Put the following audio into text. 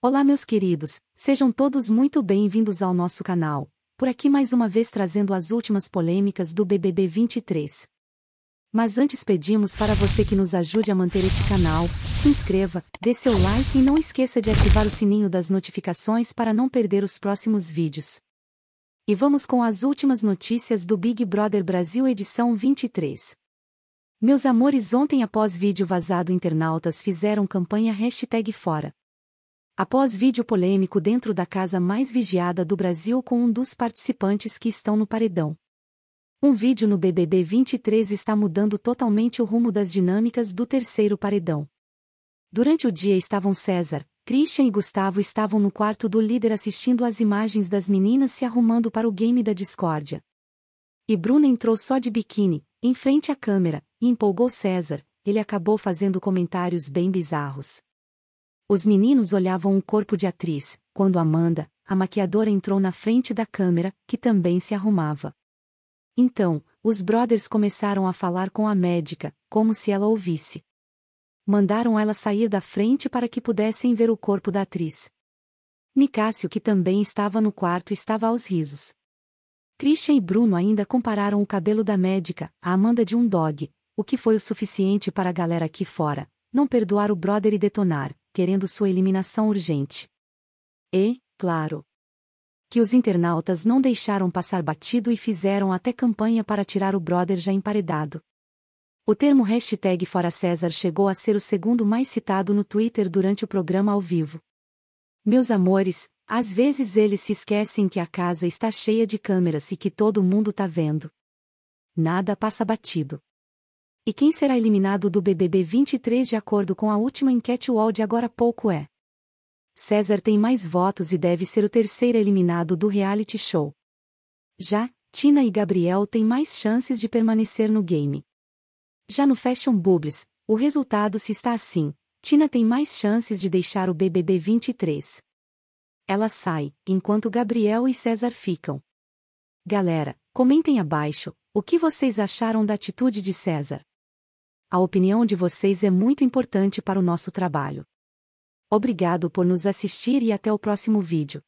Olá, meus queridos, sejam todos muito bem-vindos ao nosso canal. Por aqui mais uma vez trazendo as últimas polêmicas do BBB 23. Mas antes pedimos para você que nos ajude a manter este canal, se inscreva, dê seu like e não esqueça de ativar o sininho das notificações para não perder os próximos vídeos. E vamos com as últimas notícias do Big Brother Brasil edição 23. Meus amores, ontem após vídeo vazado internautas fizeram campanha hashtag fora. Após vídeo polêmico dentro da casa mais vigiada do Brasil com um dos participantes que estão no paredão. Um vídeo no BBB 23 está mudando totalmente o rumo das dinâmicas do terceiro paredão. Durante o dia estavam César, Christian e Gustavo estavam no quarto do líder assistindo às imagens das meninas se arrumando para o game da discórdia. E Bruna entrou só de biquíni, em frente à câmera, e empolgou César, ele acabou fazendo comentários bem bizarros. Os meninos olhavam o corpo de atriz, quando Amanda, a maquiadora entrou na frente da câmera, que também se arrumava. Então, os brothers começaram a falar com a médica, como se ela ouvisse. Mandaram ela sair da frente para que pudessem ver o corpo da atriz. Nicásio, que também estava no quarto, estava aos risos. Christian e Bruno ainda compararam o cabelo da médica, a Amanda de um dog, o que foi o suficiente para a galera aqui fora, não perdoar o brother e detonar querendo sua eliminação urgente. E, claro, que os internautas não deixaram passar batido e fizeram até campanha para tirar o brother já emparedado. O termo hashtag Fora César chegou a ser o segundo mais citado no Twitter durante o programa ao vivo. Meus amores, às vezes eles se esquecem que a casa está cheia de câmeras e que todo mundo tá vendo. Nada passa batido. E quem será eliminado do BBB 23 de acordo com a última enquete UOL de agora pouco é? César tem mais votos e deve ser o terceiro eliminado do reality show. Já, Tina e Gabriel têm mais chances de permanecer no game. Já no Fashion Bubbles, o resultado se está assim, Tina tem mais chances de deixar o BBB 23. Ela sai, enquanto Gabriel e César ficam. Galera, comentem abaixo o que vocês acharam da atitude de César. A opinião de vocês é muito importante para o nosso trabalho. Obrigado por nos assistir e até o próximo vídeo.